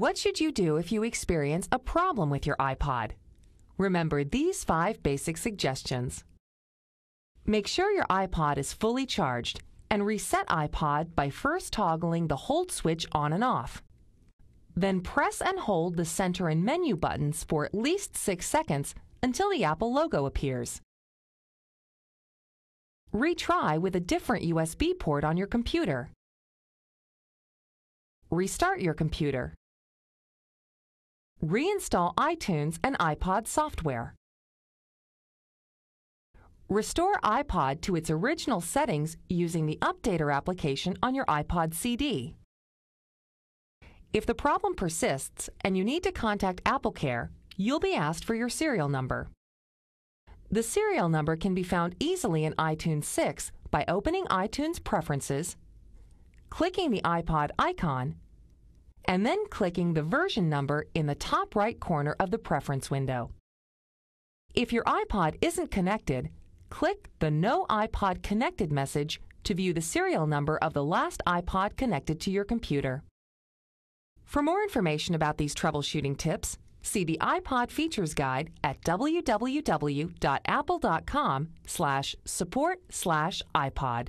What should you do if you experience a problem with your iPod? Remember these five basic suggestions. Make sure your iPod is fully charged and reset iPod by first toggling the hold switch on and off. Then press and hold the center and menu buttons for at least six seconds until the Apple logo appears. Retry with a different USB port on your computer. Restart your computer. Reinstall iTunes and iPod software. Restore iPod to its original settings using the Updater application on your iPod CD. If the problem persists and you need to contact AppleCare, you'll be asked for your serial number. The serial number can be found easily in iTunes 6 by opening iTunes Preferences, clicking the iPod icon, and then clicking the version number in the top right corner of the preference window. If your iPod isn't connected, click the No iPod Connected message to view the serial number of the last iPod connected to your computer. For more information about these troubleshooting tips, see the iPod Features Guide at www.apple.com slash support slash iPod.